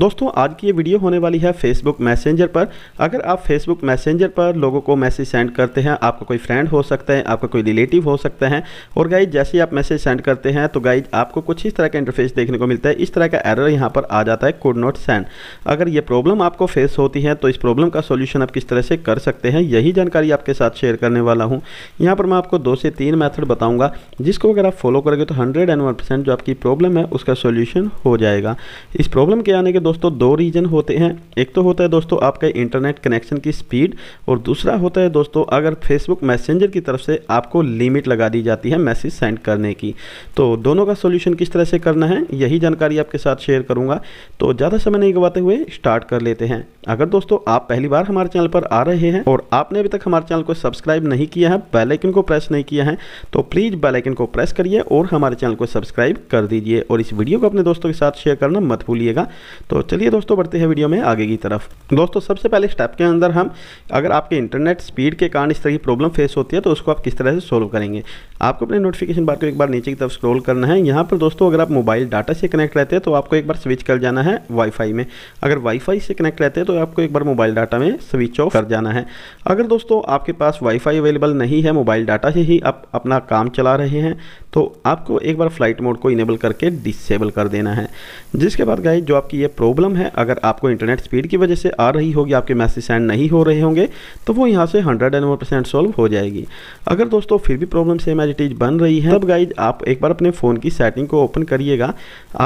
दोस्तों आज की ये वीडियो होने वाली है फेसबुक मैसेंजर पर अगर आप फेसबुक मैसेंजर पर लोगों को मैसेज सेंड करते हैं आपका कोई फ्रेंड हो सकता है आपका कोई रिलेटिव हो सकता है और गाइज जैसे ही आप मैसेज सेंड करते हैं तो गाइज आपको कुछ इस तरह का इंटरफेस देखने को मिलता है इस तरह का एरर यहाँ पर आ जाता है कुड नॉट सेंड अगर ये प्रॉब्लम आपको फेस होती है तो इस प्रॉब्लम का सोल्यूशन आप किस तरह से कर सकते हैं यही जानकारी आपके साथ शेयर करने वाला हूँ यहाँ पर मैं आपको दो से तीन मैथड बताऊँगा जिसको अगर आप फॉलो करोगे तो हंड्रेड जो आपकी प्रॉब्लम है उसका सोल्यूशन हो जाएगा इस प्रॉब्लम के आने के दोस्तों दो रीज़न होते हैं एक तो होता है दोस्तों आपके इंटरनेट कनेक्शन की स्पीड और दूसरा होता है दोस्तों अगर फेसबुक मैसेंजर की तरफ से आपको लिमिट लगा दी जाती है मैसेज सेंड करने की तो दोनों का सोल्यूशन किस तरह से करना है यही जानकारी आपके साथ शेयर करूँगा तो ज़्यादा समय नहीं गवाते हुए स्टार्ट कर लेते हैं अगर दोस्तों आप पहली बार हमारे चैनल पर आ रहे हैं और आपने अभी तक हमारे चैनल को सब्सक्राइब नहीं किया है बेलाइकन को प्रेस नहीं किया है तो प्लीज़ बेलाइकन को प्रेस करिए और हमारे चैनल को सब्सक्राइब कर दीजिए और इस वीडियो को अपने दोस्तों के साथ शेयर करना मत भूलिएगा तो तो चलिए दोस्तों बढ़ते हैं वीडियो में आगे की तरफ दोस्तों सबसे पहले स्टेप के अंदर हम अगर आपके इंटरनेट स्पीड के कारण इस तरह की प्रॉब्लम फेस होती है तो उसको आप किस तरह से सोल्व करेंगे आपको अपने नोटिफिकेशन बार को एक बार नीचे की तरफ स्क्रोल करना है यहाँ पर दोस्तों अगर आप मोबाइल डाटा से कनेक्ट रहते हैं तो आपको एक बार स्विच कर जाना है वाईफाई में अगर वाईफाई से कनेक्ट रहते हैं तो आपको एक बार मोबाइल डाटा में स्विच ऑफ कर जाना है अगर दोस्तों आपके पास वाईफाई अवेलेबल नहीं है मोबाइल डाटा से ही आप अपना काम चला रहे हैं तो आपको एक बार फ्लाइट मोड को इनेबल करके डिसेबल कर देना है जिसके बाद गाइज जो आपकी ये प्रॉब्लम प्रॉब्लम है अगर आपको इंटरनेट स्पीड की वजह से आ रही होगी आपके मैसेज सेंड नहीं हो रहे होंगे तो वो यहाँ से हंड्रेड एंड परसेंट सॉल्व हो जाएगी अगर दोस्तों फिर भी problem same as it is बन रही है तब गाइज तो आप एक बार अपने फ़ोन की सेटिंग को ओपन करिएगा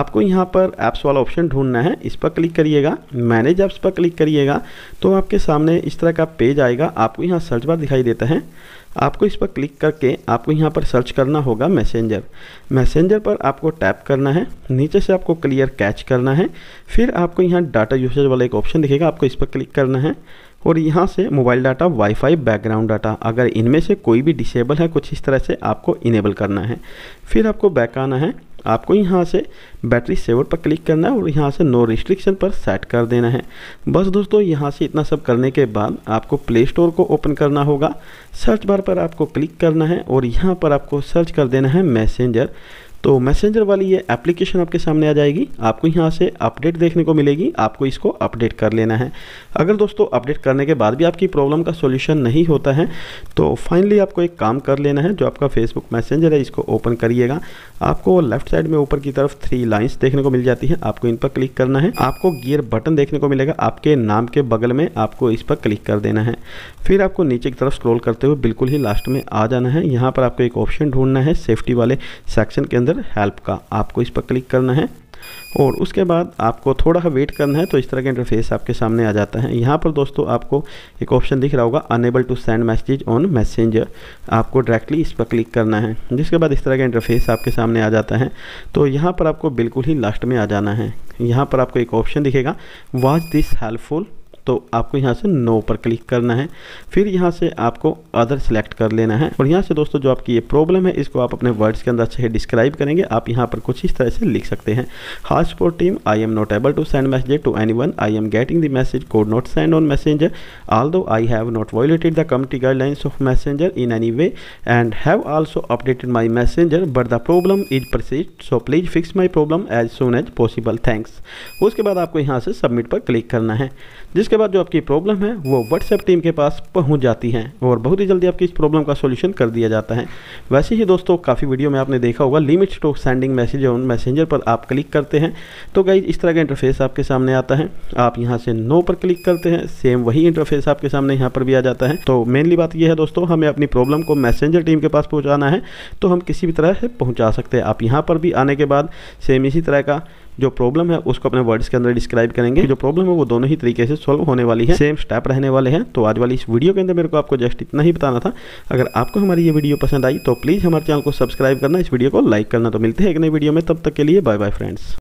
आपको यहाँ पर ऐप्स वाला ऑप्शन ढूंढना है इस पर क्लिक करिएगा मैनेज ऐप्स पर क्लिक करिएगा तो आपके सामने इस तरह का पेज आएगा आपको यहाँ सर्च बार दिखाई देता है आपको इस पर क्लिक करके आपको यहाँ पर सर्च करना होगा मैसेंजर मैसेंजर पर आपको टैप करना है नीचे से आपको क्लियर कैच करना है फिर आपको यहाँ डाटा यूसेज वाला एक ऑप्शन दिखेगा आपको इस पर क्लिक करना है और यहाँ से mobile data wifi background data अगर इनमें से कोई भी डिसेबल है कुछ इस तरह से आपको इनेबल करना है फिर आपको बैक आना है आपको यहाँ से बैटरी सेवर पर क्लिक करना है और यहाँ से नो रिस्ट्रिक्शन पर सेट कर देना है बस दोस्तों यहाँ से इतना सब करने के बाद आपको प्ले स्टोर को ओपन करना होगा सर्च बार पर आपको क्लिक करना है और यहाँ पर आपको सर्च कर देना है मैसेंजर तो मैसेंजर वाली ये एप्लीकेशन आपके सामने आ जाएगी आपको यहाँ से अपडेट देखने को मिलेगी आपको इसको अपडेट कर लेना है अगर दोस्तों अपडेट करने के बाद भी आपकी प्रॉब्लम का सोल्यूशन नहीं होता है तो फाइनली आपको एक काम कर लेना है जो आपका फेसबुक मैसेंजर है इसको ओपन करिएगा आपको लेफ्ट साइड में ऊपर की तरफ थ्री लाइन्स देखने को मिल जाती है आपको इन पर क्लिक करना है आपको गियर बटन देखने को मिलेगा आपके नाम के बगल में आपको इस पर क्लिक कर देना है फिर आपको नीचे की तरफ स्क्रॉल करते हुए बिल्कुल ही लास्ट में आ जाना है यहाँ पर आपको एक ऑप्शन ढूंढना है सेफ्टी वाले सेक्शन के अंदर इधर हेल्प का आपको इस पर क्लिक करना है और उसके बाद आपको थोड़ा सा वेट करना है तो इस तरह का इंटरफेस आपके सामने आ जाता है यहाँ पर दोस्तों आपको एक ऑप्शन दिख रहा होगा unable to send message on messenger आपको डायरेक्टली इस पर क्लिक करना है जिसके बाद इस तरह का इंटरफेस आपके सामने आ जाता है तो यहाँ पर आपको बिल्कुल ही लास्ट में आ जाना है यहाँ पर आपको एक ऑप्शन दिखेगा वॉज दिस हेल्पफुल तो आपको यहाँ से नो पर क्लिक करना है फिर यहाँ से आपको अदर सेलेक्ट कर लेना है और यहाँ से दोस्तों जो आपकी ये प्रॉब्लम है इसको आप अपने वर्ड्स के अंदर अच्छे से डिस्क्राइब करेंगे आप यहाँ पर कुछ इस तरह से लिख सकते हैं house for team I am not able to send message to anyone I am getting the message code not send on messenger although I have not violated the community guidelines of messenger in any way and have also updated my messenger but the problem is persisted so please fix my problem as soon as possible thanks उसके बाद आपको यहाँ से submit पर click करना है जिसके उसके बाद जो आपकी प्रॉब्लम है वो व्हाट्सएप टीम के पास पहुंच जाती है और बहुत ही जल्दी आपकी इस प्रॉब्लम का सोल्यूशन कर दिया जाता है वैसे ही दोस्तों काफ़ी वीडियो में आपने देखा होगा limit stock sending message on messenger पर आप क्लिक करते हैं तो गई इस तरह का इंटरफेस आपके सामने आता है आप यहाँ से नो पर क्लिक करते हैं सेम वही इंटरफेस आपके सामने यहाँ पर भी आ जाता है तो मेनली बात यह है दोस्तों हमें अपनी प्रॉब्लम को मैसेंजर टीम के पास पहुँचाना है तो हम किसी भी तरह से पहुँचा सकते हैं आप यहाँ पर भी आने के बाद सेम इसी तरह का जो प्रॉब्लम है उसको अपने वर्ड्स के अंदर डिस्क्राइब करेंगे जो प्रॉब्लम है वो दोनों ही तरीके से सॉल्व होने वाली है सेम स्टेप रहने वाले हैं तो आज वाली इस वीडियो के अंदर मेरे को आपको जस्ट इतना ही बताना था अगर आपको हमारी ये वीडियो पसंद आई तो प्लीज़ हमारे चैनल को सब्सक्राइब करना इस वीडियो को लाइक करना तो मिलते हैं एक नई वीडियो में तब तक के लिए बाय बाय फ्रेंड्स